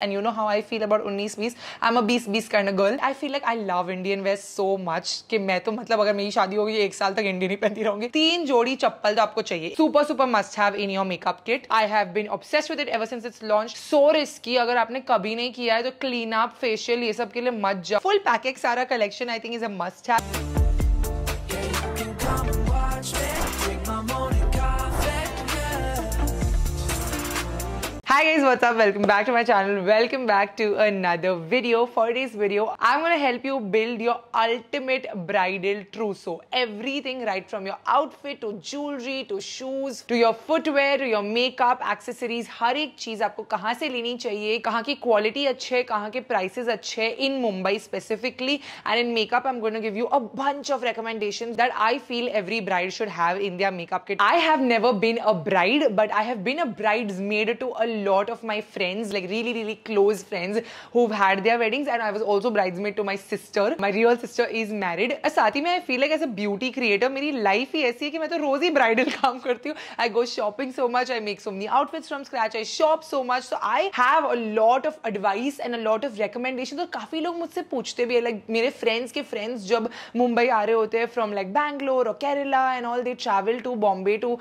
And you know how I feel about 19 20. I'm a 20 20 kind of girl. I feel like I love Indian wear so much कि मैं तो मतलब अगर मेरी शादी होगी एक साल तक इंडियन ही पहनती रहूंगी तीन जोड़ी चप्पल तो आपको चाहिए super super must have in your makeup kit I have been obsessed with it ever since it's launch so risky अगर आपने कभी नहीं किया है तो क्लीन अप फेशियल ये सब के लिए मत जाओ फुल पैकेज सारा collection I think is a must have Hi guys, what's up? Welcome back to my channel. Welcome back to another video. For today's video, I'm going to help you build your ultimate bridal trousseau. Everything right from your outfit to jewelry to shoes to your footwear to your makeup, accessories. Har ek cheez aapko kahan se leni chahiye, kahan ki quality achhe, kahan ke prices achhe in Mumbai specifically. And in makeup, I'm going to give you a bunch of recommendations that I feel every bride should have in their makeup kit. I have never been a bride, but I have been a bridesmaid to a lot of my friends, like really, really close friends who've had their weddings and I was also bridesmaid to my sister. My real sister is married. साथ ही में I feel like as a beauty creator मेरी life ही ऐसी है कि मैं तो रोज ही ब्राइडल काम करती हूँ I go shopping so much I make so many outfits from scratch I shop so much so I have a lot of advice and a lot of recommendation और काफी लोग मुझसे पूछते भी है लाइक like, मेरे फ्रेंड्स के friends जब मुंबई आ रहे होते हैं फ्रॉम लाइक बैंगलोर और Kerala and all they travel to Bombay to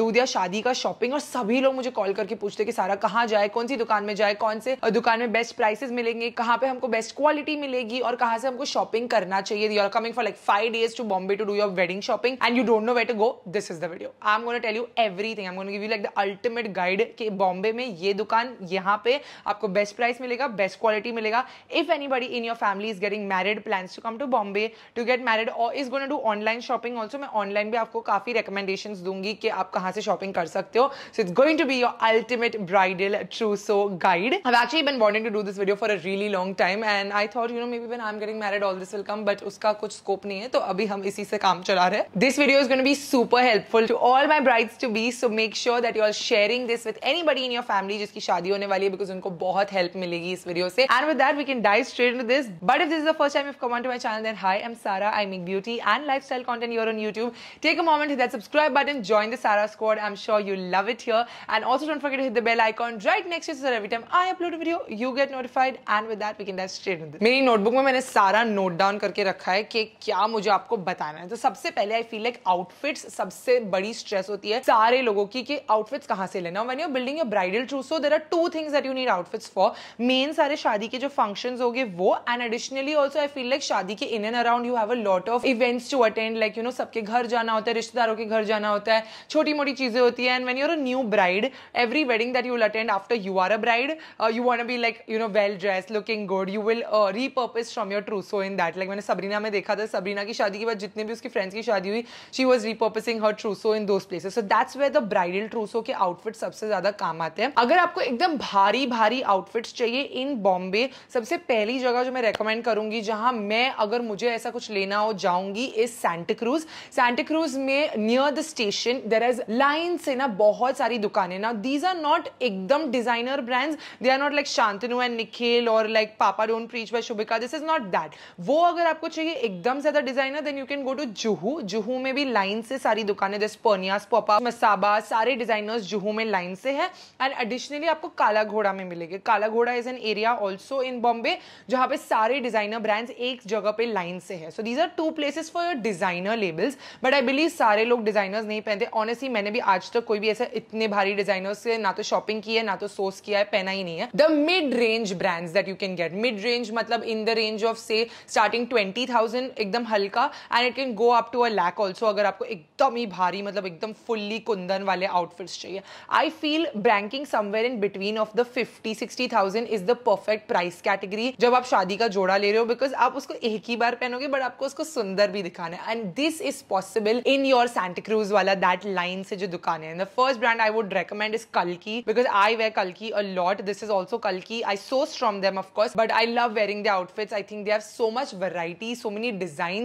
do दिया शादी का शॉपिंग और सभी लोग मुझे कॉल करके पूछते कि सारा कहाँ जाए कौन सी दुकान में जाए कौन से दुकान में बेस्ट प्राइसेस मिलेंगे कहाँ पे हमको बेस्ट क्वालिटी मिलेगी और कहाँ से हमको शॉपिंग करना चाहिए you are coming for like five days to Bombay to do your wedding shopping and you don't know wait go this is the video I am gonna tell you everything am gonna give you like the ultimate guide कि बॉम्बे में ये दुकान यहाँ पे आपको best price मिलेगा best quality मिलेगा if anybody in your family is getting married plan to come to Bombay to get married और is gonna do online shopping also मैं ऑनलाइन भी आपको काफी रिकमेंडेशन दूंगी कि आप कहाँ से शॉपिंग कर सकते हो so it's going to be your ultimate bride Ideal Trousseau Guide. I've actually been wanting to do this video for a really long time and I thought, you know, maybe when I'm getting married all this will come but uska kuch scope nahi hai to abhi hum isi se kaam chala rahe. This video is going to be super helpful to all my brides to be so make sure that you are sharing this with anybody in your family जिसकी शादी होने वाली है because उनको बहुत help मिलेगी इस video से. And with that we can dive straight into this. But if this is the first time you've come onto my channel then hi, I'm Sara. I make beauty and lifestyle content here on YouTube. Take a moment, hit that subscribe button, join the Sara squad. I'm sure you love it here. And also don't forget to hit the bell icon icon right next to every I upload video you get notified and with that we can dive straight in मेरी notebook में मैंने सारा note down करके रखा है कि क्या मुझे आपको बताना है तो सबसे पहले आई फील लाइक आउटफिट्स सबसे बड़ी स्ट्रेस होती है सारे लोगों की कि आउटफिट्स कहाँ से लेना one you building your bridal true so there are two things that you need outfits for main सारे शादी के जो फंक्शन हो गए वो and additionally also I feel like शादी के in and around you have a lot of events to attend like you know सबके घर जाना होता है रिश्तेदारों के घर जाना होता है छोटी मोटी चीजें होती है and when you're a new bride every wedding that you will attend after you are a bride uh, you want to be like you know well dressed looking good you will uh, repurpose from your trousseau in that like मैंने Sabrina में देखा था Sabrina की शादी के बाद जितने भी उसकी फ्रेंड्स की शादी हुई she was repurposing her trousseau in those places so that's where the bridal trousseau के आउटफिट सबसे ज्यादा काम आते हैं अगर आपको एकदम भारी भारी आउटफिट्स चाहिए इन बॉम्बे सबसे पहली जगह जो मैं रेकमेंड करूंगी जहां मैं अगर मुझे ऐसा कुछ लेना हो जाऊंगी इज सैंटा क्रूज सैंटा क्रूज में near the station there is line से ना बहुत सारी दुकानें ना दीज आर नॉट एक एकदम designer brands they are not like Shantanu and Nikhil और like papa don't preach by Shubhika this is not that वो अगर आपको चाहिए एकदम ज्यादा designer then you can go to Juhu Juhu में भी लाइन से सारी दुकानें जैसे पर्नियास पोपा मसाबा सारे डिजाइनर्स जुहू में लाइन से है एंड एडिशनली आपको काला घोड़ा में मिलेंगे Kala Ghoda is an area also in Bombay जहाँ पे सारे डिजाइनर ब्रांड्स एक जगह पे लाइन से है so these are two places for your designer labels but I believe सारे लोग डिजाइनर्स नहीं पहनते ऑनेस्टली मैंने भी आज तक कोई भी ऐसे इतने भारी डिजाइनर्स से ना तो शॉपिंग की की है ना तो सोर्स किया है पहना ही नहीं है the mid range brands that you can get mid range मतलब इन द रेंज ऑफ से स्टार्टिंग ट्वेंटी थाउजेंड एकदम हल्का and it can go up to a lakh also अगर आपको एकदम ही भारी मतलब एकदम फुल्ली कुंदन वाले आउटफिट्स चाहिए I feel branding somewhere in between of the fifty sixty thousand is the perfect price category जब आप शादी का जोड़ा ले रहे हो बिकॉज आप उसको एक ही बार पहनोगे बट आपको उसको सुंदर भी दिखाना है and this is possible in your Santacruz वाला दैट लाइन से जो दुकान है first brand I would recommend is कल की because I wear Kalki a lot this is also Kalki. I source from them of course but I I love wearing their outfits. I think they have so much variety, so many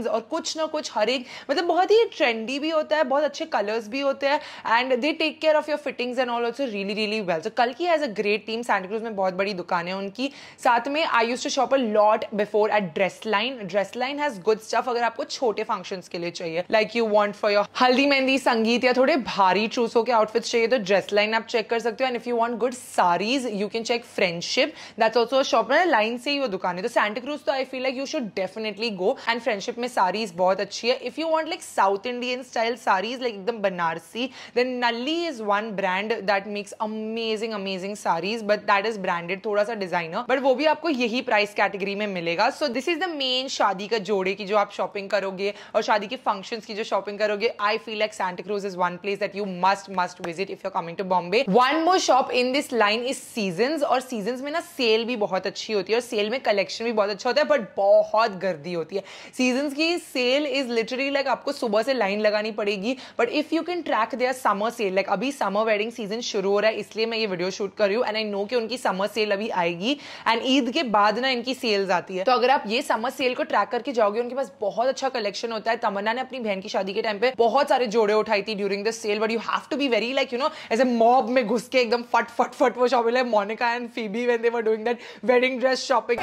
और कुछ ना कुछ हर एक मतलब बहुत ही trendy भी होता है बहुत अच्छे कलर्स भी होते हैं and they take care of your fittings and all also really really well so कल्की has a great team Santacruz में बहुत बड़ी दुकान है उनकी साथ में I use to shop a lot before at dress line dress line has good stuff अगर आपको छोटे फंक्शन के लिए चाहिए like you want for your haldi mehndi संगीत या थोड़े भारी चूसों के आउटफिट्स चाहिए तो ड्रेस लाइन आप चेक कर सकते हो and if you want good saris you can check friendship That's also shop shop. Line से ही वो दुकान है तो सैंटा क्रूज तो I feel like you should definitely go and friendship में सारीज बहुत अच्छी है if you want like South Indian style saris like एकदम Banarasi then Nalli is one brand that makes amazing amazing saris but that is branded थोड़ा सा designer but वो भी आपको यही प्राइस कैटेगरी में मिलेगा so this is the main शादी का जोड़े की जो आप शॉपिंग करोगे और शादी के फंक्शन की जो शॉपिंग करोगे I feel like Santa Cruz is one place that you must must visit if you coming to Bombay one more shop in this line is season और सीजन में ना सेल भी बहुत अच्छी होती है और सेल में कलेक्शन भी बहुत अच्छा होता है बट बहुत गर्दी होती है सीजन की सेल इज लिटरली लाइक आपको सुबह से लाइन लगानी पड़ेगी but if you can track their summer sale like अभी समर वेडिंग सीजन शुरू हो रहा है इसलिए मैं ये वीडियो शूट कर रही हूँ एंड आई नो कि उनकी समर सेल अभी आएगी एंड ईद के बाद ना इनकी सेल्स आती है तो अगर आप ये समर सेल को ट्रैक करके जाओगे उनके पास बहुत अच्छा कलेक्शन होता है तमन्ना ने अपनी बहन की शादी के टाइम पे बहुत सारे जोड़े उठाई थी during the sale but you have to be very like you know as a mob में घुस के एकदम fut fut Was were shopping like Monica and Phoebe when they were doing that wedding dress shopping.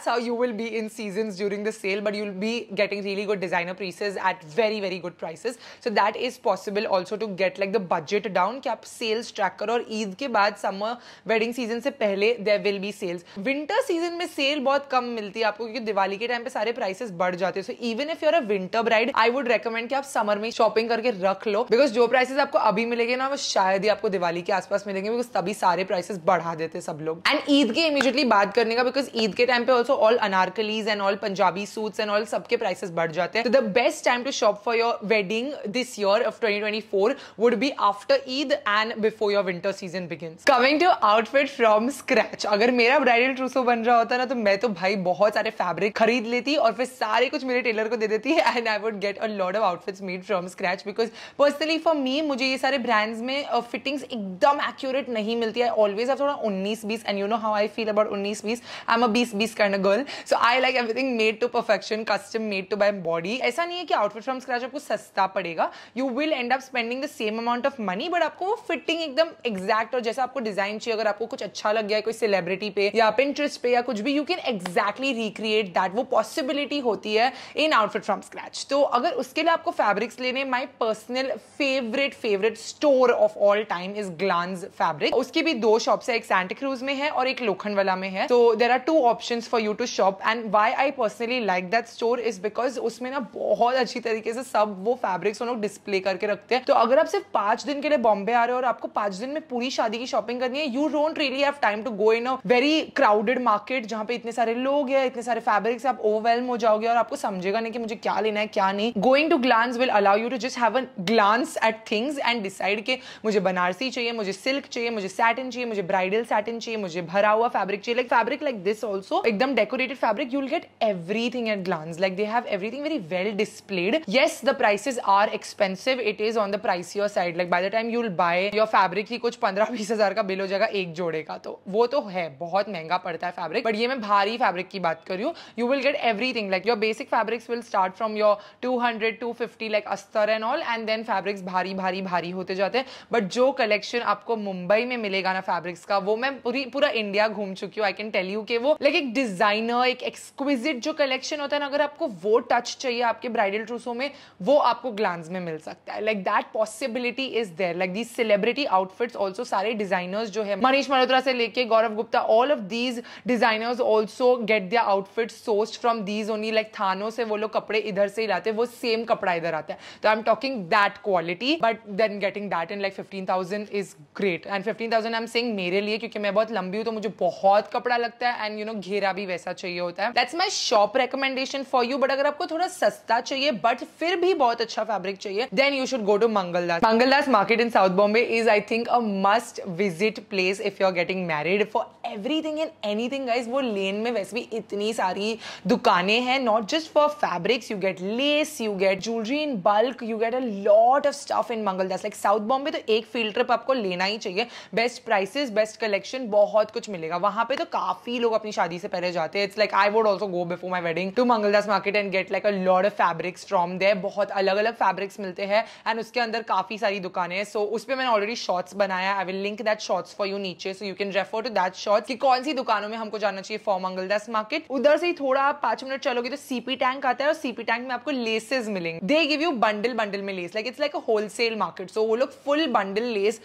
that's how you will be in seasons during the sale, but you'll be getting really good designer pieces at very, very good prices. So that is possible also to get like the budget down ki aap sales track करो और ईद के बाद summer wedding season se pehle there will be sales. Winter season mein sale bahut kam milti hai aapko kyunki diwali ke time pe sare prices badh jate हैं. So even if you're a winter bride, I would recommend ki aap summer mein shopping karke rakh lo because jo prices आपको अभी मिलेंगे ना वो शायद ही आपको दिवाली के आसपास मिलेंगे बिकॉज तभी सारे प्राइसेस बढ़ा देते सब लोग एंड ईद के इमीडिएटली बात करने का बिकॉज ईद के टाइम पे also also all anarkalis and all Punjabi suits and all सबके प्राइसेस बढ़ जाते हैं the best time to shop for your wedding this year of 2024 would be after Eid and before your winter season begin coming to outfit from scratch अगर मेरा bridal ट्रूसो बन रहा होता ना तो मैं तो भाई बहुत सारे फैब्रिक खरीद लेती और फिर सारे कुछ मेरे टेलर को दे देती है and I would get a lot of outfits made from scratch because personally for me मुझे ये सारे ब्रांड्स में फिटिंग्स एकदम एक्यूरेट नहीं मिलती है ऑलवेज आप थोड़ा उन्नीस बीस and you know how I feel about उन्नीस बीस आई एम अ बीस बीस करना girl so I like everything made to perfection custom made to by body ऐसा नहीं है कि आउटफिट फ्रॉम स्क्रैच आपको सस्ता पड़ेगा you will end up spending the same amount of money but आपको वो फिटिंग एकदम एग्जैक्ट और जैसे आपको डिजाइन चाहिए अगर आपको कुछ अच्छा लग गया है कोई सेलिब्रिटी पे या पिंटरेस्ट पे या कुछ भी you can exactly recreate that वो पॉसिबिलिटी होती है इन आउटफिट फ्रॉम स्क्रैच तो अगर उसके लिए आपको फैब्रिक्स लेने my personal favourite favourite store of all time is Glance fabric उसकी भी दो शॉप्स है एक सेंटक्रूज में है और एक लोखंड वाला में है तो there are two option for for you to shop and why I personally like that store is because उसमें ना बहुत अच्छी तरीके से सब वो फैब्रिक्स लोग डिस्प्ले करके रखते हैं तो अगर आप सिर्फ पांच दिन के लिए बॉम्बे आ रहे हो और आपको पांच दिन में पूरी शादी की शॉपिंग करनी है you don't really have time to go in a very crowded market जहां पे इतने सारे लोग हैं इतने सारे फैब्रिक्स आप ओवरवेल्म हो जाओगे और आपको समझेगा नहीं कि मुझे क्या लेना है क्या नहीं going to Glance will allow you to just have a glance at things and decide के मुझे बनारसी चाहिए मुझे सिल्क चाहिए मुझे सैटिन चाहिए मुझे ब्राइडल सैटिन चाहिए मुझे भरा हुआ फैब्रिक चाहिए like fabric like this also एकदम and decorated fabric, you'll get everything at glance. Like they have everything very well displayed. Yes, the prices are expensive. It is on the pricier side. Like by the time you'll buy your fabric ही कुछ 15-20 हजार का bill हो जाएगा एक जोड़े का तो वो तो है बहुत महंगा पड़ता है फैब्रिक बट ये मैं भारी फैब्रिक की बात कर रही you will get thing like your basic fabrics will start from your 200 250 like अस्तर and all and then fabrics भारी भारी भारी होते जाते हैं बट जो कलेक्शन आपको मुंबई में मिलेगा ना फैब्रिक्स का वो मैं पूरी पूरा इंडिया घूम चुकी हूँ आई कैन टेल यू के वो लाइक एक डिज डिज़ाइनर एक एक्सक्विजिट जो कलेक्शन होता है ना अगर आपको वो टच चाहिए आपके ब्राइडल ट्रूसों में वो आपको ग्लांस में मिल सकता है like that possibility is there like these celebrity outfits also सारे डिजाइनर्स जो है मनीष मल्होत्रा से लेके Gaurav Gupta all of these designers also get their outfit source from these only like थानों से वो लोग कपड़े इधर से ही लाते हैं वो सेम कपड़ा इधर आता है तो I am talking that quality but then getting that in like fifteen thousand is great and fifteen thousand I am saying मेरे लिए क्योंकि मैं बहुत लंबी हूँ तो मुझे बहुत कपड़ा लगता है एंड यू नो घेरा भी वैसा चाहिए होता है that's my shop recommendation for you but अगर आपको थोड़ा सस्ता चाहिए बट फिर भी बहुत अच्छा फैब्रिक चाहिए then you should go to Mangaldas Mangaldas market in south Bombay is I think a must visit place if you are getting married for everything and anything guys वो लेन में वैसे भी इतनी सारी दुकानें हैं not just for fabrics you get lace you get jewellery in bulk you get a lot of stuff in Mangaldas like south Bombay तो एक फील्ड ट्रिप आपको लेना ही चाहिए बेस्ट प्राइसेस बेस्ट कलेक्शन बहुत कुछ मिलेगा वहां पे तो काफी लोग अपनी शादी से पहले जाते हैं it's like I would also go before my wedding to Mangaldas market and get like a lot of fabrics from there बहुत अलग अलग फैब्रिक्स मिलते हैं एंड उसके अंदर काफी सारी दुकानें हैं सो so, उस पर मैंने ऑलरेडी शॉर्ट्स बनाया I will link that shorts for you नीचे so you can refer to that short बहुत कि कौन सी दुकानों में हमको जाना चाहिए फॉर मंगलदास मार्केट उधर से ही थोड़ा आप पांच मिनट चलोगे तो सीपी टैंक आता है और सीपी टैंक में आपको लेसेस मिलेंगे they give you bundle bundle में lace like it's like a wholesale market so वो लोग फुल बंडल लेस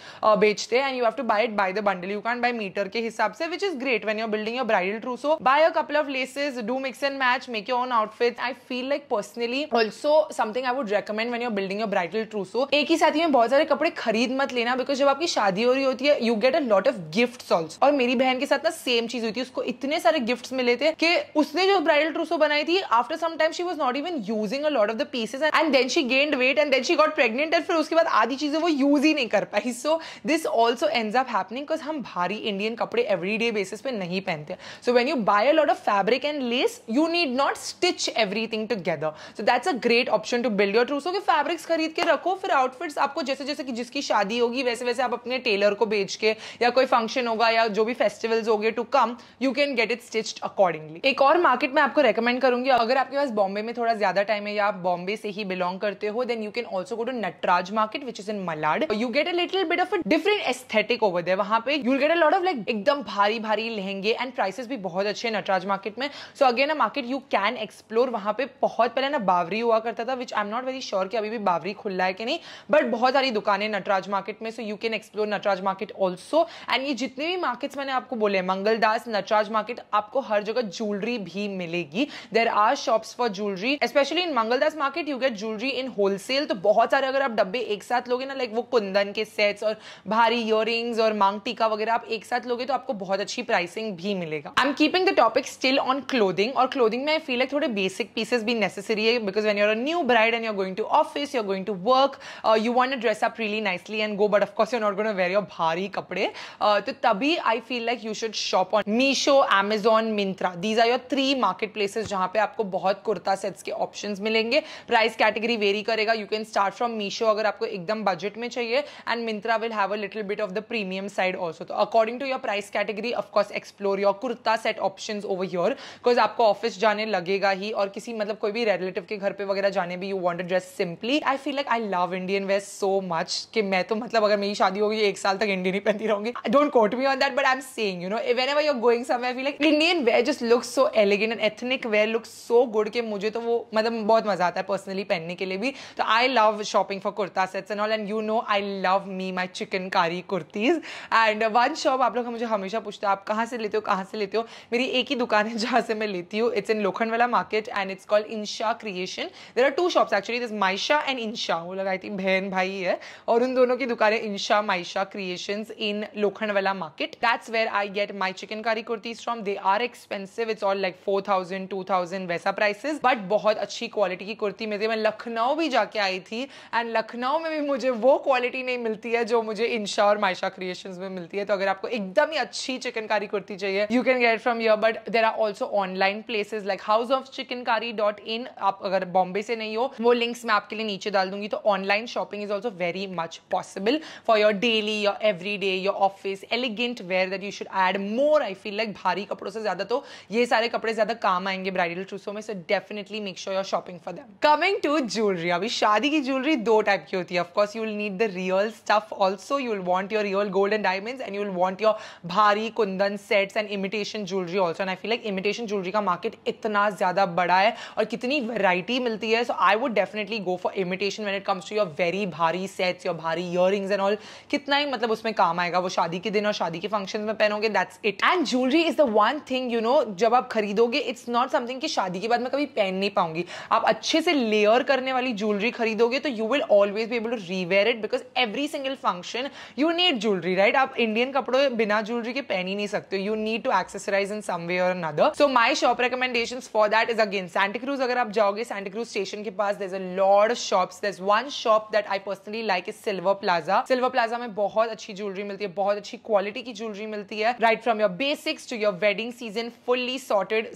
बेचते हैं and you have to buy it by the bundle you can buy metre के हिसाब से which is great when you're building your bridal so buy a couple of laces do mix and match make your own outfit I feel like personally also something I would recommend when you're building your bridal trousseau एक ही साथ में बहुत सारे कपड़े खरीद मत लेना बिकॉज जब आपकी शादी हो रही होती है you get a lot of gift also और मेरी बहन के के साथ ना सेम चीज हुई थी उसको इतने सारे गिफ्ट्स मिले थे कि उसने जो ब्राइडल ट्रूसो बनाई थी after some time she was not even using a lot of the pieces and then she gained weight and then she got pregnant and फिर उसके बाद आधी चीजें वो यूज ही नहीं कर पाई so this also end up happening because हम भारी इंडियन कपड़े एवरीडे बेसिस पे नहीं पहनते so when you buy a lot of fabric and lace you need not stitch everything together so that's a great option to build your trousseau के fabrics खरीद के रखो फिर आउटफिट्स आपको जैसे जैसे कि जिसकी शादी होगी वैसे वैसे आप अपने टेलर को भेज के या कोई फंक्शन होगा या जो भी फेस्टिव फेस्टिवल्स हो गए to come you can get it stitched accordingly एक और मार्केट में आपको रेकमेंड करूंगी अगर आपके पास बॉम्बे में थोड़ा ज्यादा टाइम है या आप बॉम्बे से ही बिलोंग करते हो then you can also go to Natraj market which is in Malad you get a little bit of a different aesthetic over there वहां पे you get a lot of like एकदम भारी भारी लहंगे एंड प्राइसेस भी बहुत अच्छे हैं नटराज मार्केट में so again a market you can explore वहां पे बहुत पहले ना बावरी हुआ करता था which I am not very sure कि अभी भी बावरी रहा है कि नहीं बट बहुत सारी दुकानें नटराज मार्केट में so you can explore Natraj market also and ये जितने भी मार्केट्स मैंने आपको आपको बोले मंगलदास नटराज मार्केट आपको हर जगह ज्वेलरी भी मिलेगी there are shops for jewellery specially in Mangaldas market you get jewellery in wholesale तो बहुत सारे अगर आप डब्बे एक साथ लोगे ना लाइक वो कुंदन के सेट्स और भारी इयर और मांग टीका वगैरह आप एक साथ लोगे तो आपको बहुत अच्छी प्राइसिंग भी मिलेगा I am keeping the topic still on clothing और क्लोदिंग में आई फील है थोड़े बेसिक पीसेस भी नेसेसरी है because when you're a new bride and you're going to office you're going to work you want a dress up really nicely and go but of course you're not gonna wear your भारी कपड़े uh, तो तभी I feel like you should shop on Meesho, Amazon, Myntra. These are your three marketplaces जहाँ पे आपको बहुत kurta sets के option मिलेंगे प्राइस कैटेगरी वेरी करेगा you can start from Meesho अगर आपको एकदम बजट में चाहिए and Myntra will have a little bit of the premium side also तो according to your price category of course explore your kurta set option over your because आपको office जाने लगेगा ही और किसी मतलब कोई भी रिलेटिव के घर पे वगैरह जाने भी you want dress simply I feel like I love Indian west so much कि मैं तो मतलब अगर मेरी शादी होगी एक साल तक इंडियन ही पहनती रहूंगी don't quote me on that but I am saying thing, you know. Whenever you're going somewhere, I feel like Indian wear just looks so elegant and ethnic wear looks so good कि मुझे तो वो मतलब बहुत मज़ा आता है personally पहनने के लिए भी तो I love shopping for kurta sets and all and you know I love me my chikankari kurtis and one shop आप लोग मुझे हमेशा पूछते हो आप कहाँ से लेते हो कहाँ से लेते हो मेरी एक ही दुकान है जहाँ से मैं लेती हूँ it's in Lokhandwala market and it's called Insha creation there are two shops actually this Maisha and Insha वो लगा थी बहन भाई है और उन दोनों की दुकान है Insha Maisha creation in Lokhandwala market that's where I get my chikan chikankari kurtis from they are expensive it's all like four thousand two thousand वैसा प्राइसेज बट बहुत अच्छी क्वालिटी की कुर्ती मिलती है मैं लखनऊ भी जाके आई थी एंड लखनऊ में भी मुझे वो क्वालिटी नहीं मिलती है जो मुझे इंशा और माइशा क्रिएशन में मिलती है तो अगर आपको एकदम ही अच्छी चिकनकारी कुर्ती चाहिए यू कैन गेट फ्रॉम यर but there are also online places like House of Chikankari dot in आप अगर बॉम्बे से नहीं हो वो लिंक्स मैं आपके लिए नीचे डाल दूंगी तो online shopping is also very much possible for your daily your every day your office elegant wear that you should add more I feel like भारी कपड़ों से ज्यादा तो ये सारे कपड़े ज्यादा काम आएंगे ब्राइडल ट्रूसो में so definitely make sure your shopping for them coming to jewellery अभी शादी की ज्वेलरी दो टाइप की होती है of course you will need the real stuff also you will want your real gold and diamond and you will want your भारी kundan sets and imitation jewellery also and I feel like imitation jewellery का market इतना ज्यादा बड़ा है और कितनी variety मिलती है सो आई would definitely go for imitation when it comes to your very भारी सेट्स योर भारी इयर एंड ऑल कितना ही मतलब उसमें काम आएगा वो शादी के दिन और शादी के फंक्शन में पहनोगे जाओगे that's it and jewellery is the one thing you know जब आप खरीदोगे इट्स नॉट समथिंग कि शादी के बाद मैं कभी पहन नहीं पाऊंगी आप अच्छे से लेयर करने वाली ज्वेलरी खरीदोगे तो you will always be able to rewear it because every single function you need jewellery right आप इंडियन कपड़ों बिना ज्वेलरी के पहन ही नहीं सकते you need to accessorise in some way और another so my shop recommendation for that is again Santacruz अगर आप जाओगे सैंटिक्रूज स्टेशन के पास is a lot shops there one shop that I personally like is Silver Plaza silver plaza में बहुत अच्छी jewellery मिलती है बहुत अच्छी क्वालिटी की ज्वेलरी मिलती है है from your basics to your wedding season fully fully sorted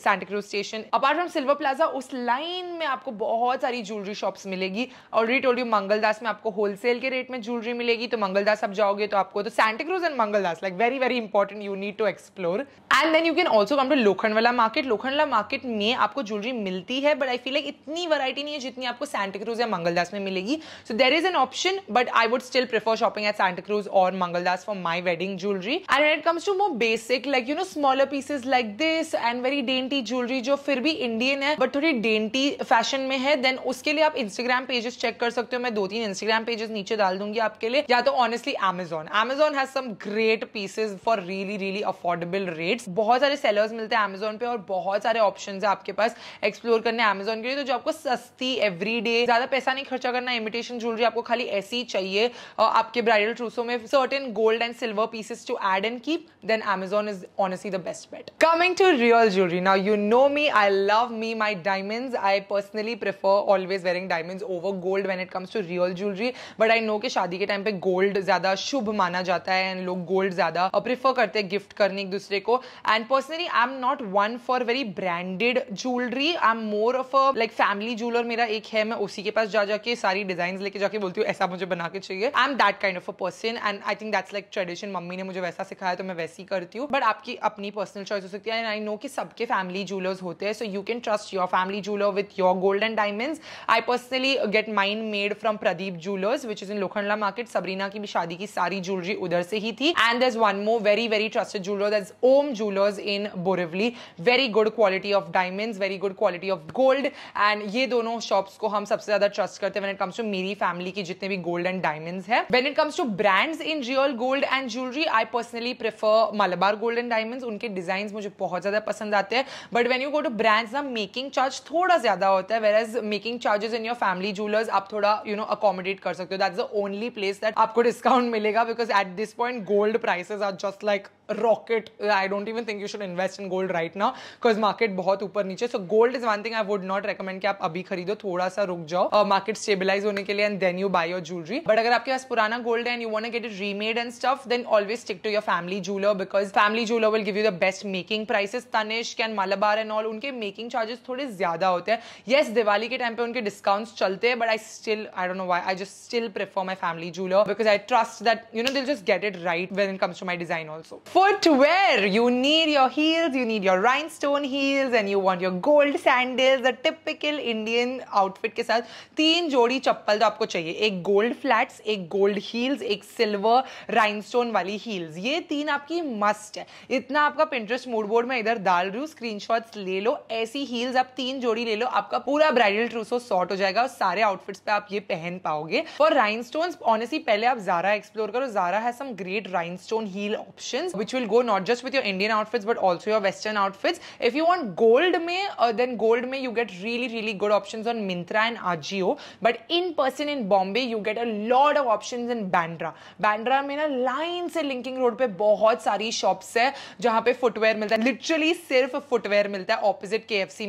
station apart from Silver Plaza उस लाइन में आपको बहुत सारी ज्वेलरी शॉप्स मिलेगी ऑलरेडी टोल्ड यू मंगलदास में आपको होलसेल के रेट में ज्वेलरी मिलेगी तो मंगलदास आप जाओगे तो आपको तो Santacruz and Mangaldas like very very important you need to explore and then you can also come to Lokhandwala market Lokhandwala market में आपको ज्वेलरी मिलती है बट आई फील लाइक इतनी वराइटी नहीं है जितनी आपको सेंटाक्रूज या मंगलदास में मिलेगी so there is an option but I would still prefer shopping at Santacruz और Mangaldas for my wedding jewellery and it comes to more basic like you know smaller pieces like this and very dainty jewellery जो फिर भी Indian है but थोड़ी dainty fashion में है then उसके लिए आप इंस्टाग्राम पेजेस चेक कर सकते हो मैं दो तीन इंस्टाग्राम पेजेस नीचे डाल दूंगी आपके लिए या तो honestly Amazon Amazon has some great pieces for really really affordable rates बहुत सारे सेलर्स मिलते हैं एमेजॉन पे और बहुत सारे ऑप्शन है आपके पास एक्सप्लोर करने एमेजॉन के लिए तो जो आपको सस्ती एवरी डे ज्यादा पैसा नहीं खर्चा करना इमिटेशन ज्वेलरी आपको खाली ऐसी चाहिए आपके ब्राइडल ट्रूसों में certain gold and silver pieces to add and keep then Amazon is honestly the best bet. Coming to real jewelry. Now, you know me, I love me my diamonds. I personally prefer always wearing diamonds over gold when it comes to real jewelry. But I know कि शादी के time पे gold ज्यादा शुभ माना जाता है and लोग gold ज्यादा प्रेफर करते हैं गिफ्ट करने एक दूसरे को and personally I am not one for very branded jewellery I am more of a like family jeweller मेरा एक है मैं उसी के पास जा जाके सारी डिजाइन लेके जाके बोलती हूँ ऐसा मुझे बना के चाहिए I am that kind of a person and I think that's like tradition mummy ने मुझे वैसा सिखाया तो मैं वैसे ऐसी करती हूँ बट आपकी अपनी पर्सनल चॉइस हो सकती है एंड आई नो कि सबके फैमिली जूलर्स होते हैं so you can trust your family jeweller with your gold and diamonds I personally get mine made from Pradeep jewellers which is in Lokhandwala market Sabrina की भी शादी की सारी ज्वेलरी उधर से ही थी and this one more very very trusted jeweller this Om jewellers in Borivali very good quality of diamonds very good quality of gold and ये दोनों शॉप्स को हम सबसे ज्यादा ट्रस्ट करते हैं वेन इट कम्स टू मेरी फैमिली की जितने भी गोल्ड एंड डायमंड्स है when it comes to brands in real gold and jewellery I personally prefer Malabar gold and diamonds उनके डिजाइन मुझे बहुत ज़्यादा पसंद आते हैं but when you go to brands ना मेकिंग चार्ज थोड़ा ज़्यादा होता है whereas making charges in your family jewellers आप थोड़ा यू नो अकोमोडेट कर सकते हो that's the only place that आपको डिस्काउंट मिलेगा because at this point gold prices are just like rocket I uh, don't even think you should invest in gold right ना because market बहुत ऊपर नीचे so gold is one thing I would not recommend कि आप अभी खरीदो थोड़ा सा रुक जाओ मार्केट uh, स्टेबलाइज होने के लिए and then you buy your jewellery but अगर आपके पास पुराना गोल्ड है and you want get it remade and stuff then always stick to your family jeweller because family jeweller will give you the best making prices Tanishq and Malabar and all उनके making charges थोड़े ज्यादा होते हैं yes yes, Diwali के time पे उनके discounts चलते हैं बट आई स्टिल आई डोट know why I just still prefer my family jeweller because I trust that you know they'll just get it right when it comes to my design also footwear. You need your heels, you need your rhinestone heels and you want your gold sandals. The typical Indian outfit के साथ तीन जोड़ी चप्पल तो आपको चाहिए एक gold flats एक gold heels एक सिल्वर राइनस्टोन वाली हील्स ये तीन आपकी मस्ट है इतना आपका पिंटरेस्ट मूड बोर्ड में इधर डाल रही हूँ स्क्रीन ले लो ऐसी हील्स आप तीन जोड़ी ले लो आपका पूरा ब्राइडल ट्रूसो सॉर्ट हो जाएगा और सारे आउटफिट्स पे आप ये पहन पाओगे और राइनस्टोन्स ऑनेस्टली पहले आप जारा एक्सप्लोर करो Zara has some great rhinestone heel options which will go not just with your Indian outfits but also your Western outfits. If you want gold me uh, then gold me you get really really good options on Myntra and Ajio. But in person in Bombay you get a lot of options in Bandra. Bandra me na line se linking road pe bahut सारी shops hai jahan pe footwear milta. है literally सिर्फ footwear मिलता है opposite के F C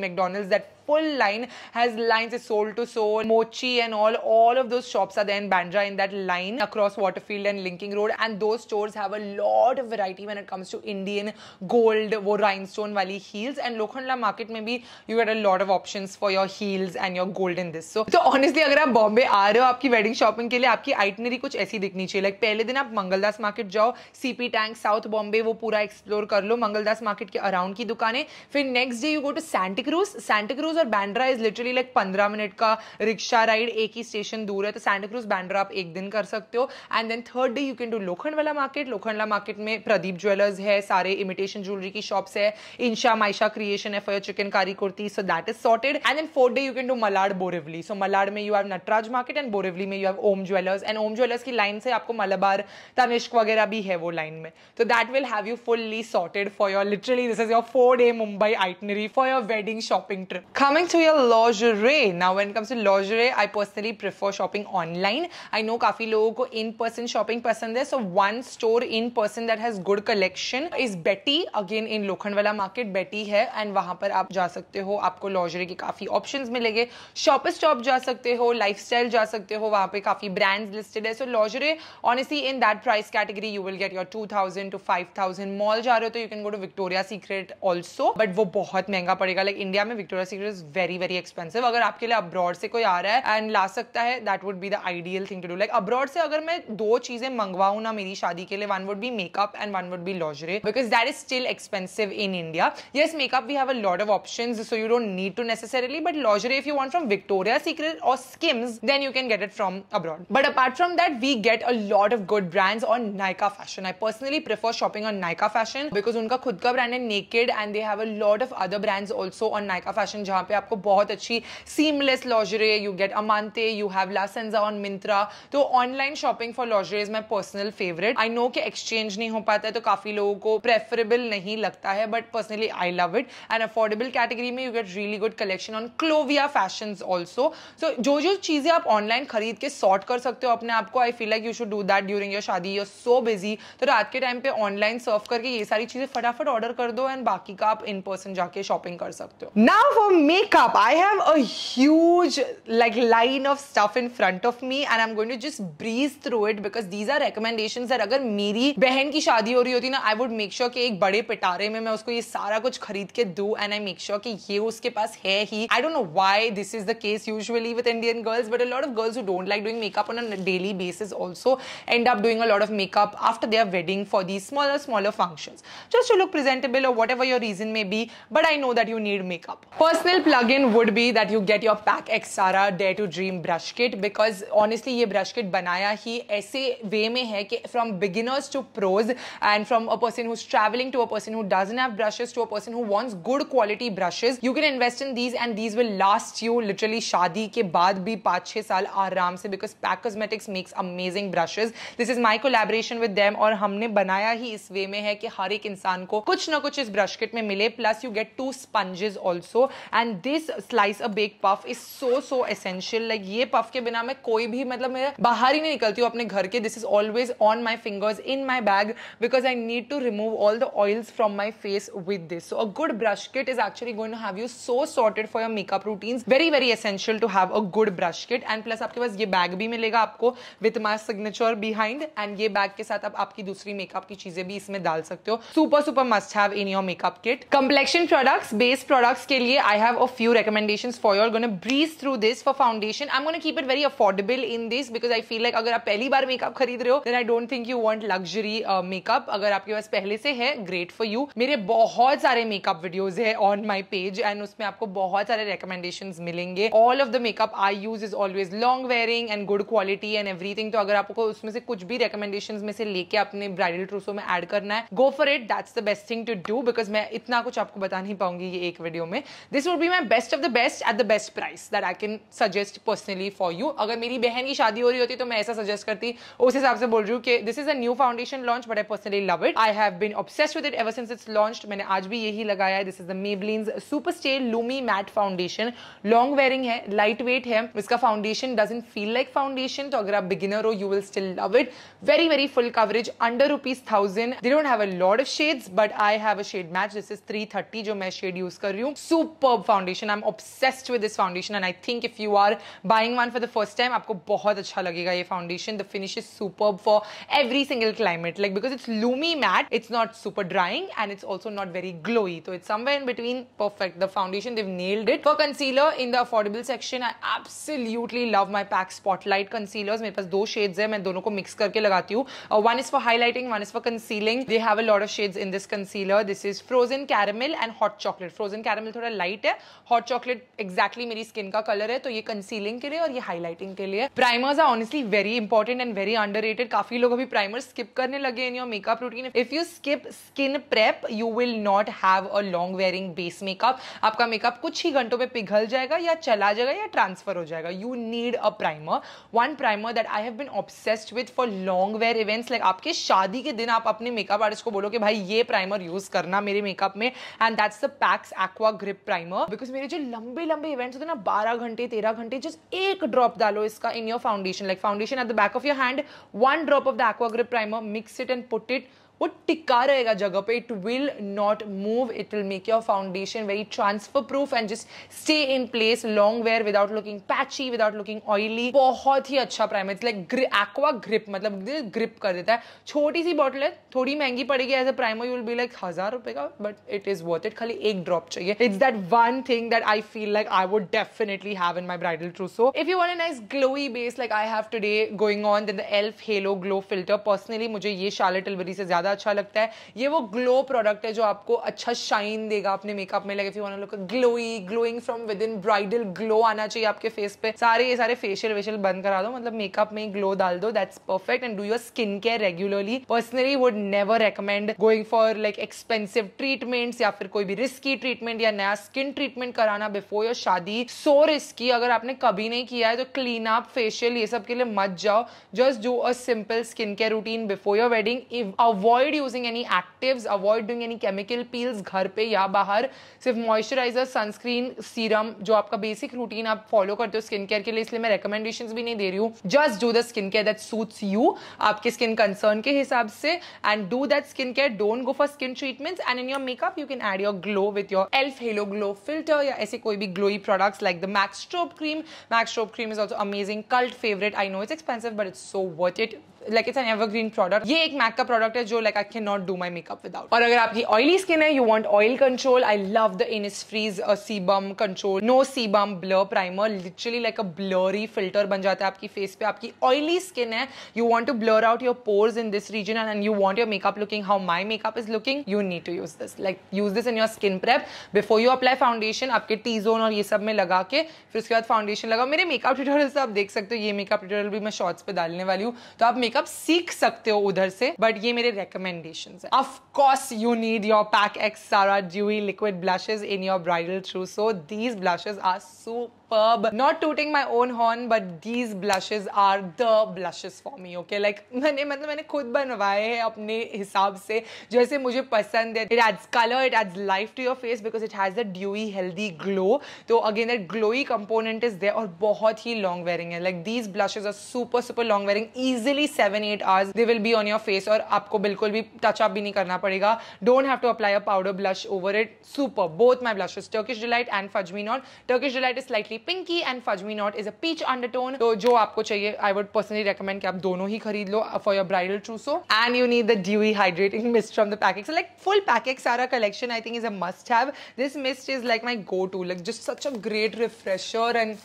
full line has lines is sold to soul mochi and all all of those shops are there in bandra in that line across waterfield and linking road and those stores have a lot of variety when it comes to indian gold wo rhinestone wali heels and lokhandla market mein bhi you get a lot of options for your heels and your gold in this so so honestly agar aap bombay aa rahe ho aapki wedding shopping ke liye aapki itinerary kuch aisi dikhni chahiye like pehle din aap mangaldas market jao cp tank south bombay wo pura explore kar lo mangaldas market ke around ki dukane fir next day you go to santa cruz santa cruz और Bandra is literally like पंद्रह minute का rickshaw ride एक ही station दूर है तो Santa cruise Bandra आप एक दिन कर सकते हो and then third day you can do Lokhandwala market Lokhandwala market में प्रदीप ज्वेलर्स है सारे इमिटेशन ज्वेलरी की शॉप्स है इंशा माइशा क्रिएशन है for chikankari kurti so that is sorted and then fourth day you can do Malad Borivali so Malad में you have Natraj market and Borivali में you have Om jewellers and Om jewellers की line से आपको मलबार तनिष्क वगैरह भी है वो लाइन में तो that will have you fully sorted for your literally this is your four day Mumbai itinerary for your wedding shopping trip coming to your lingerie now when it comes to lingerie i personally prefer shopping online i know काफी लोगों को in person shopping पसंद है so one store in person that has good collection is Betty again in Lokhandwala market Betty है and वहाँ पर आप जा सकते हो आपको lingerie के काफी options मिलेंगे shoppers shop जा सकते हो lifestyle जा सकते हो वहाँ पे काफी brands listed है so lingerie honestly in that price category you will get your 2000 to 5000 mall जा रहे हो तो you can go to Victoria Secret also but वो बहुत महंगा पड़ेगा like India में Victoria Secret is very very expensive अगर आपके लिए अब्रॉड से कोई आ रहा है एंड ला सकता है that would be the ideal thing to do like abroad से अगर मैं दो चीजें मंगवाऊ ना मेरी शादी के लिए one would be makeup and one would be lingerie because that is still expensive in India yes makeup we have a lot of option so you don't need to necessarily but lingerie if you want from Victoria Secret और Skims then you can get it from abroad but apart from that we get a lot of good brands on Nykaa fashion I personally prefer shopping on Nykaa fashion because उनका खुद का brand है Nykd and they have a lot of other brands also on Nykaa fashion जहां जहाँ पे आपको बहुत अच्छी seamless lingerie you get Amante you have La Senza on Myntra तो online shopping for lingerie is my personal favourite I know कि एक्सचेंज नहीं हो पाता है तो काफ़ी लोगों को प्रेफरेबल नहीं लगता है but personally I love it and affordable category में you get really good collection on Clovia fashion also so जो जो चीज़ें आप ऑनलाइन खरीद के सॉर्ट कर सकते हो अपने आप को I feel like you should do that during your शादी यूर सो बिजी तो रात के टाइम पे ऑनलाइन सर्व करके ये सारी चीज़ें फटाफट ऑर्डर कर दो एंड बाकी का आप इन पर्सन जाके शॉपिंग कर सकते हो now for me makeup. I have a huge like line of stuff in front of me and I'm going to just breeze through it because these are recommendations that अगर मेरी बहन की शादी हो रही होती ना I would make sure कि एक बड़े पिटारे में मैं उसको ये सारा कुछ खरीद के दूँ and I make sure कि ये उसके पास है ही I don't know why this is the case usually with Indian girls but a lot of girls who don't like doing makeup on a daily basis also end up doing a lot of makeup after their wedding for these smaller smaller functions just to look presentable or whatever your reason may be but I know that you need makeup. Personal Ideal plug-in would be that you get your Pack Xara Dare to Dream brush kit because honestly ये brush kit बनाया ही ऐसे way में है कि from beginners to pros and from a person who's traveling to a person who doesn't have brushes to a person who wants good quality brushes you can invest in these and these will last you literally शादी के बाद भी पाँच छः साल आराम से because Pack Cosmetics makes amazing brushes this is my collaboration with them और हमने बनाया ही इस way में है कि हर एक इंसान को कुछ ना कुछ इस brush kit में मिले plus you get two sponges also and and this slice a bake puff is so so essential like ये पफ के बिना मैं कोई भी मतलब मैं बाहर ही नहीं निकलती हूँ अपने घर के this is always on my fingers in my bag because I need to remove all the oils from my face with this so a good brush kit is actually going to have you so sorted for your makeup routine very very essential to have a good brush kit and plus आपके पास ये bag भी मिलेगा आपको with my signature behind and ये bag के साथ आप आपकी दूसरी मेकअप की चीजें भी इसमें डाल सकते हो super super must have in your makeup kit complexion products base products के लिए I have a few recommendations for you. I'm going to breeze through this for foundation. I'm going to keep it very affordable in this because I feel like agar aap pehli बार makeup khareed rahe ho then I don't think you want luxury uh, makeup. agar aapke paas pehle se hai great for you. mere bahut sare makeup videos hai on my page and usme aapko bahut sare recommendations milenge All of the makeup I use is always long wearing and good quality and everything. to agar aapko usme se kuch bhi recommendations में se leke apne bridal trousseau में add karna hai go for it. That's the best thing to do because main itna kuch aapko bata nahi paungi ye ek video mein This would be my best of the best at the best price that I can suggest personally for you अगर मेरी बहन की शादी हो रही होती तो मैं ऐसा सजेस्ट करती उस हिसाब से बोल रही हूँ कि this is a new foundation launch but I personally love it I have been obsessed with it ever since it's launch मैंने आज भी यही लगाया है this is the Maybelline super stay lumi matte foundation long wearing है light weight है इसका foundation doesn't feel like foundation तो अगर आप बिगिनर हो you will still love it very very full coverage under rupees thousand they don't have a lot of shades but I have a shade match this is three thirty जो मैं shade use कर रही हूँ super foundation foundation I am obsessed with this foundation and I think if you are buying one for the first time आपको बहुत अच्छा लगेगा ये foundation the finish is super for every single climate like because it's lumi matte it's not super drying and it's also not very glowy तो it's somewhere in between perfect the foundation they've nailed it for concealer in the affordable section I absolutely love my PAC spotlight concealers मेरे पास दो shades है मैं दोनों को mix करके लगाती हूँ one is for highlighting one is for concealing they have a lot of shades in this concealer this is frozen caramel and hot chocolate frozen caramel थोड़ा लाइट है हॉट चॉकलेट एक्जैक्टली मेरी skin का colour है तो ये concealing के लिए और ये हाईलाइटिंग के लिए primers are honestly very important and very under काफी लोग अभी प्राइमर स्किप करने लगे in your makeup routine if you skip skin prep you will not have a long wearing base makeup आपका मेकअप कुछ ही घंटों में पिघल जाएगा या चला जाएगा या ट्रांसफर हो जाएगा you need a primer one primer that I have been obsessed with for long wear events like आपके शादी के दिन आप अपने मेकअप आर्टिस्ट को बोलो कि भाई ये प्राइमर यूज करना मेरे मेकअप में and that's the PAC aqua grip primer because मेरे जो लंबे लंबे इवेंट्स होते हैं ना बारह घंटे तेरह घंटे जस्ट एक ड्रॉप डालो इसका in your foundation like foundation at the back of your hand one drop of the aquagrip primer mix it and put it वो टिका रहेगा जगह पे it will not move it will make your foundation very transfer proof and just stay in place long wear without looking patchy without looking oily बहुत ही अच्छा primer like aqua grip मतलब grip कर देता है छोटी सी बॉटल है थोड़ी महंगी पड़ेगी as a primer you will be like हजार रुपए का but it is worth it खाली एक ड्रॉप चाहिए it's that one thing that I feel like I would definitely have in my bridal so if you want a nice glowy base like I have today going on दिन the Elf halo glow filter personally मुझे ये charlotte tilbury से ज्यादा ज़्यादा अच्छा लगता है ये वो ग्लो प्रोडक्ट है जो आपको अच्छा शाइन देगा अपने मेकअप में लगे फिर glowy glowing from within bridal glow आना चाहिए आपके फेस पे सारे ये सारे फेशियल वेशियल बंद करा दो मतलब मेकअप में ग्लो डाल दो that's perfect and do your skin care regularly personally would never recommend going for like expensive treatment या फिर कोई भी रिस्की ट्रीटमेंट या नया स्किन ट्रीटमेंट कराना बिफोर योर शादी सो रिस्की अगर आपने कभी नहीं किया है तो क्लीन अप फेशियल ये सब के लिए मत जाओ just do a simple skin care routine before your wedding avoid avoid using any actives avoid doing any chemical peels घर पे या बाहर सिर्फ मॉइस्चराइजर सनस्क्रीन सीरम जो आपका बेसिक रूटीन आप फॉलो करते हो स्किन केयर के लिए इसलिए मैं रिकमेंडेशन भी नहीं दे रही हूँ just do the skin care that suits you आपके स्किन कंसर्न के हिसाब से and do that skin care don't go for skin treatments and in your makeup you can add your glow with your Elf halo glow filter या ऐसे कोई भी glowy products like the MAC's strobe cream MAC's strobe cream is also amazing cult favourite I know it's expensive but it's so worth it like it's an evergreen product ये एक MAC का product है जो like I can not do my makeup without और अगर आपकी oily skin है you want oil control I love the Innisfree's sebum control no sebum blur primer literally like a blurry filter बन जाता है आपकी फेस पे आपकी ऑयली स्किन है you want to blur out your pores in this region and you want your makeup looking how my makeup is looking you need to use this like use this in your skin prep before you apply foundation आपके T zone और ये सब में लगा के फिर उसके बाद फाउंडेशन लगाओ मेरे मेकअप ट्यूटोरियल से आप देख सकते हो ये मेकअप ट्यूटोरियल भी मैं शॉर्ट्स पे डालने वाली हूँ तो आप मेकअप सीख सकते हो उधर से बट ये मेरे रिकमेंडेशन है of course you need your PAC X सारा dewy liquid blushes in your bridal trousseau so these blushes are so superb. Not tooting my own horn, but these blushes are the blushes for me, okay? Like, मैंने मतलब मैंने खुद बनवाए हैं अपने हिसाब से जैसे मुझे पसंद है it adds colour it adds life to your face because it has the dewy healthy glow तो again that glowy component is there और बहुत ही लॉन्ग वेयरिंग है like these blushes are super super long wearing easily seven eight hours they will be on your face और आपको बिल्कुल भी touch up भी नहीं करना पड़ेगा don't have to apply a powder blush over it super both my blushes Turkish delight and फजमीन on Turkish delight is slightly pinky and fuzz me not is a peach undertone तो जो आपको चाहिए आई वुड पर्सनली रिकमेंड कि आप दोनों ही खरीद लो for your bridal trousseau and you need the dewy hydrating mist from the packet like full packet सारा collection I think is a must have this mist is like my go to like just such a great refresher and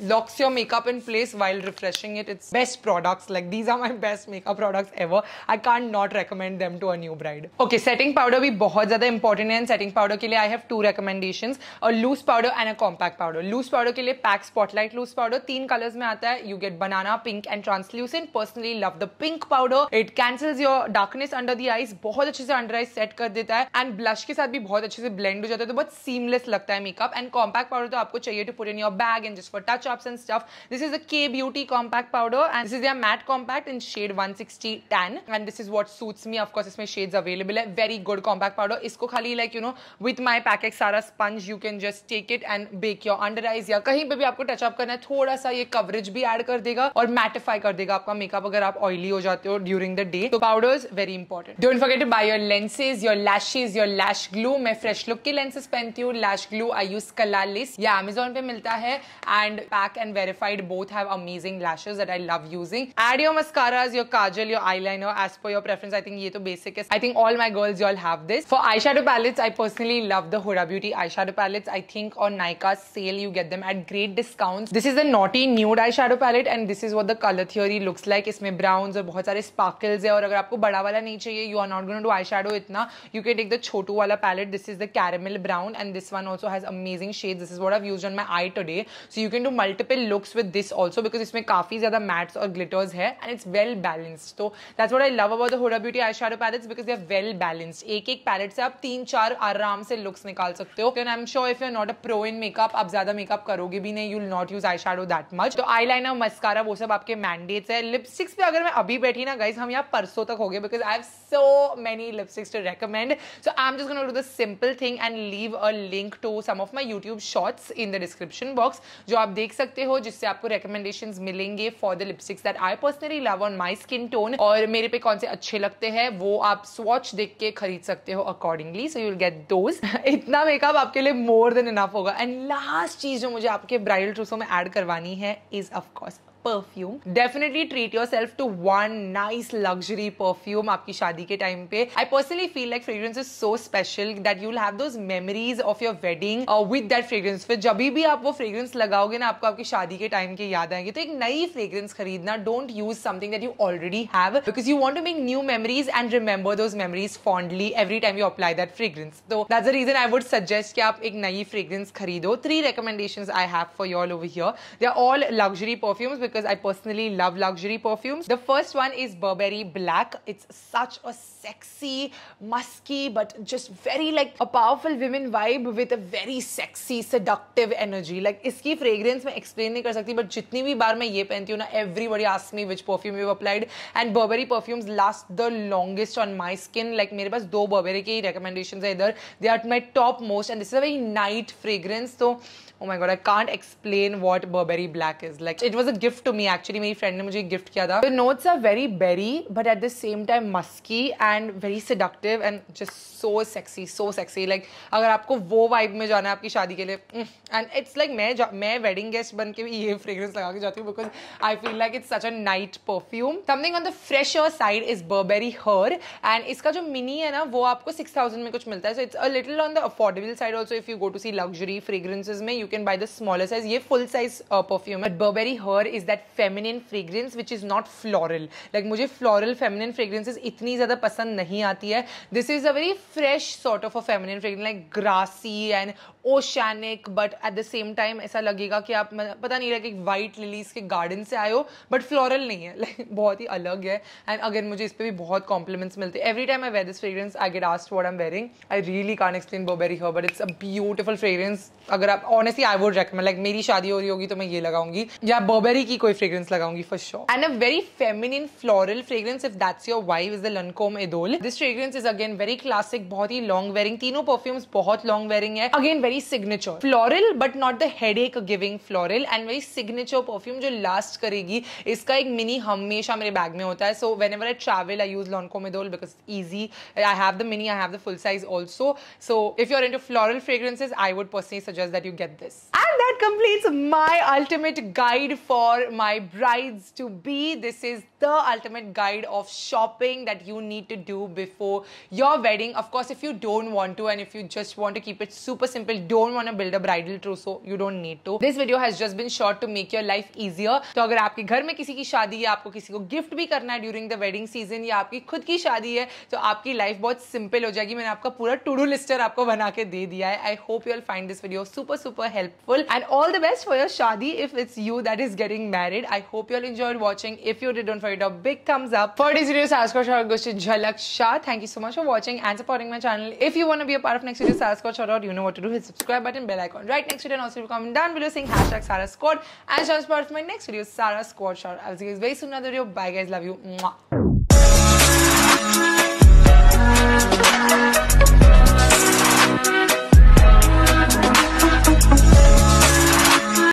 locks your makeup in place while refreshing it. It's best products. Like these are my best makeup products ever. I can't not recommend them to a new bride. Okay, setting powder भी बहुत ज़्यादा important है setting powder के लिए I have two recommendations. A loose powder and a compact powder. Loose powder के लिए pack spotlight loose powder तीन colors में आता है. You get banana, pink and translucent. Personally love the pink powder. It cancels your darkness under the eyes. बहुत अच्छे से under eyes set कर देता है and blush के साथ भी बहुत अच्छे से blend हो जाता है तो बहुत seamless लगता है makeup and compact powder तो आपको चाहिए to put in your bag and just for touch chops and stuff. This is a K Beauty compact powder and this is their matte compact in shade 160 tan and this is what suits me. Of course, it's my shades available Hai. Very good compact powder. Isko khali like you know with my packet Sara sponge you can just take it and bake your under eyes ya या कहीं पे भी आपको touch-up करना है थोड़ा सा ये कवरेज भी ऐड कर देगा और मैटिफाई कर देगा आपका मेकअप अगर आप ऑयली हो जाते हो ड्यूरिंग द डे तो powders very important don't forget to buy your lenses your lashes your lash glue मैं फ्रेश लुक के लेंसेज पहनती हूँ लैश ग्लू आई यूज कलालिस Yeah, Amazon पे मिलता है and Pack and Verified both have amazing lashes that I love using. Add your mascaras, your kajal, your eyeliner as per your preference. I think ye basic is. I think all my girls y'all have this. For eyeshadow palettes, I personally love the Huda Beauty eyeshadow palettes. I think on Nika's sale you get them at great discounts. This is the Naughty Nude eyeshadow palette and this is what the color theory looks like. इसमें browns और बहुत सारे sparkles है और अगर आपको बड़ा वाला नहीं चाहिए you are not going to do eyeshadow इतना you can take the छोटू वाला palette. This is the caramel brown and this one also has amazing shades. This is what I've used on my eye today. So you can do multiple looks with this also because इसमें काफ़ी ज़्यादा mattes और glitters है and it's well balance तो that's what I love about the Huda beauty eyeshadow palettes because they are well balanced एक एक palette से आप तीन चार आराम से लुक्स निकाल सकते हो and I am sure if you not a pro in makeup आप ज़्यादा मेकअप करोगे भी नहीं you not use eyeshadow that much तो आई लाइनर मस्कारा वो सब आपके मैंडेट्स है लिपस्टिक्स पे अगर मैं अभी बैठी ना गाइज हम यहाँ परसों तक हो गए because I have so many lipsticks to recommend so I am just gonna do the simple thing and leave a link to some of my YouTube shorts in the description box जो आप देख देख सकते हो जिससे आपको recommendation मिलेंगे for the lipsticks that I personally love on my skin tone और मेरे पे कौन से अच्छे लगते हैं वो आप स्वॉच देख के खरीद सकते हो accordingly so you'll get those इतना मेकअप आपके लिए मोर देन इनफ होगा एंड लास्ट चीज जो मुझे आपके ब्राइडल ट्रूसों में एड करवानी है is of course perfume definitely treat yourself to one nice luxury perfume आपकी शादी के टाइम पे I personally feel like fragrance is so special that you have those memories of your wedding with that fragrance फिर जब भी आप वो fragrance लगाओगे ना आपको आपकी शादी के टाइम के याद आएंगे तो एक नई फ्रेग्रेंस खरीदना don't use something that you already have because you want to make new memories and remember those memories fondly every time you apply that fragrance तो that the reason I would suggest कि आप एक नई fragrance खरीदो three recommendation I have for your over here they are all luxury perfumes because because I personally love luxury perfumes. The first one is Burberry Black. It's such a sexy, musky, but just very like a powerful women vibe with a very sexy, seductive energy. Like iski fragrance मैं explain नहीं कर सकती but जितनी भी बार मैं ये पहनती हूँ ना everybody asks me which perfume you've applied and Burberry perfumes last the longest on my skin. Like मेरे पास दो Burberry के ही recommendations है इधर. They are my top most and this is a very night fragrance. So oh my God I can't explain what Burberry Black is like it was a gift to me actually मेरी friend ने मुझे gift किया था the notes are very berry but at the same time musky and very seductive and just so sexy so sexy like अगर आपको वो vibe में जाना है आपकी शादी के लिए एंड इट्स लाइक मैं मैं वेडिंग गेस्ट बन के भी ये फ्रेग्रेंस लगा के जाती हूँ because I feel like it's such a night perfume something on the fresher side is Burberry Her and इसका जो मिनी है ना वो आपको सिक्स थाउजेंड में कुछ मिलता है so it's a little on the affordable side also if you go to see luxury fragrances में you you can buy the smaller size ये फुल साइज परफ्यूम है Burberry Her is that feminine fragrance which is not floral like मुझे floral feminine fragrances इतनी ज्यादा पसंद नहीं आती है this is a very fresh sort of a feminine fragrance like grassy and oceanic but at the same time ऐसा लगेगा कि आप मतलब, पता नहीं कि वाइट लिलीज के गार्डन से आए हो बट फ्लोरल नहीं है लाइक बहुत ही अलग है एंड अगेन मुझे इस पर भी बहुत कॉम्प्लीमेंट्स मिलते हैं every time I wear this fragrance I get asked what am wearing I really can't explain Burberry Her but it's a beautiful fragrance अगर आप honestly I would recommend like मेरी शादी हो रही होगी तो मैं ये लगाऊंगी या बोबेरी की कोई फ्रेग्रेंस लगाऊंगी first show and a very feminine floral fragrance if that's your vibe is the Lancome Idole this fragrance is again very classic बहुत ही लॉन्ग वेरिंग तीनों परफ्यूम्स बहुत लॉन्ग वेरिंग है again very very signature floral but not the headache giving floral and very signature perfume जो last करेगी इसका एक mini हमेशा मेरे बैग में होता है so whenever I travel I use लॉन्को Lancome Idole because easy I have the mini I have the full size also so if you're are into floral fragrances I would personally suggest that you get this and that completes my ultimate guide for my brides to be this is the ultimate guide of shopping that you need to do before your wedding. Of course, if you don't want to and if you just want to keep it super simple, don't want to build a bridal trousseau, you don't need to. This video has just been shot to make your life easier. So, if you have a wedding in your house or a gift bhi karna during the wedding season or your own wedding, your life will be simple. Ho jayegi. I have made your to-do lister. Aapko bana de diya I hope you'll find this video super, super helpful. And all the best for your wedding if it's you that is getting married. I hope you all enjoyed watching. If you did, don't forget a Big thumbs up. For this video, Sasquatch Horror goes to Jalak Shah. Thank you so much for watching and supporting my channel. If you want to be a part of next video, Sasquatch Horror, you know what to do. Hit subscribe button, bell icon right next to it and also comment down below saying hashtag Sarah Squad and show us part of my next video, Sarah Squad Short. I will see you guys very soon another video. Bye guys, love you. Mwah.